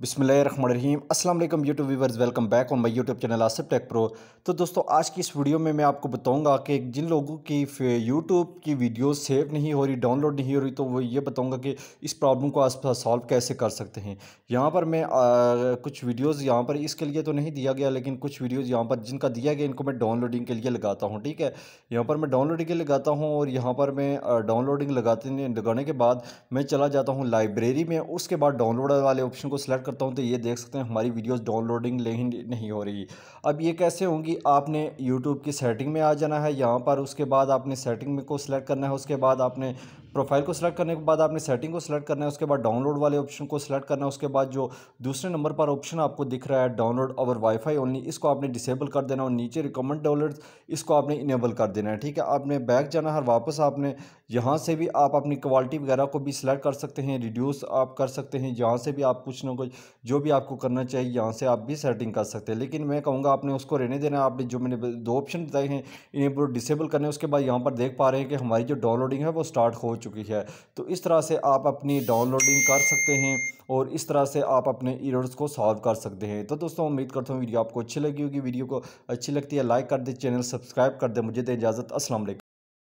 बिसमीम अस्सलाम वालेकुम YouTube viewers welcome back on my YouTube channel Asif tech pro तो दोस्तों आज की इस वीडियो में मैं आपको बताऊंगा कि जिन लोगों की यूट्यूब की वीडियो सेव नहीं हो रही डाउनलोड नहीं हो रही तो वो ये बताऊंगा कि इस प्रॉब्लम को आप सॉल्व कैसे कर सकते हैं यहाँ पर मैं आ, कुछ वीडियोज़ यहाँ पर इसके लिए तो नहीं दिया गया लेकिन कुछ वीडियोज़ यहाँ पर जिनका दिया गया इनको मैं डाउनलोडिंग के लिए लगाता हूँ ठीक है यहाँ पर मैं डाउनलोडिंग के लिए लगाता हूँ और यहाँ पर मैं डाउनलोडिंग लगाते लगाने के बाद मैं चला जाता हूँ लाइब्रेरी में उसके बाद डाउनलोड वाले ऑप्शन को सिलेक्ट करता हूँ तो ये देख सकते हैं हमारी वीडियोज़ डाउनलोडिंग नहीं हो रही अब ये कैसे होंगी आपने यूट्यूब की सेटिंग में आ जाना है यहाँ पर उसके बाद आपने सेटिंग में को सिलेक्ट करना है उसके बाद आपने प्रोफाइल को सिलेक्ट करने के बाद आपने सेटिंग को सिलेक्ट करना है उसके बाद डाउनलोड वाले ऑप्शन को सिलेक्ट करना है उसके बाद जो दूसरे नंबर पर ऑप्शन आपको दिख रहा है डाउनलोड और वाईफाई ओनली इसको आपने डिसेबल कर देना और नीचे रिकमेंड डाउनलोड इसको आपने इनेबल कर देना है ठीक है आपने बैक जाना है वापस आपने यहाँ से भी आप अपनी क्वालिटी वगैरह को भी सिलेक्ट कर सकते हैं रिड्यूस आप कर सकते हैं यहाँ से भी आप कुछ ना कुछ जो भी आपको करना चाहिए यहाँ से आप भी सेटिंग कर सकते हैं लेकिन मैं कहूँगा आपने उसको रहने देना आपने जो मैंने दो ऑप्शन बताए हैं इन्हें पूरे डिसेबल करने उसके बाद यहाँ पर देख पा रहे हैं कि हमारी जो डाउनलोडिंग है वो स्टार्ट हो चुकी है तो इस तरह से आप अपनी डाउनलोडिंग कर सकते हैं और इस तरह से आप अपने ईरोड्स को सॉल्व कर सकते हैं तो दोस्तों उम्मीद करता हूँ वीडियो आपको अच्छी लगी होगी वीडियो को अच्छी लगती है लाइक कर दे चैनल सब्सक्राइब कर दे मुझे दे इजाज़त असल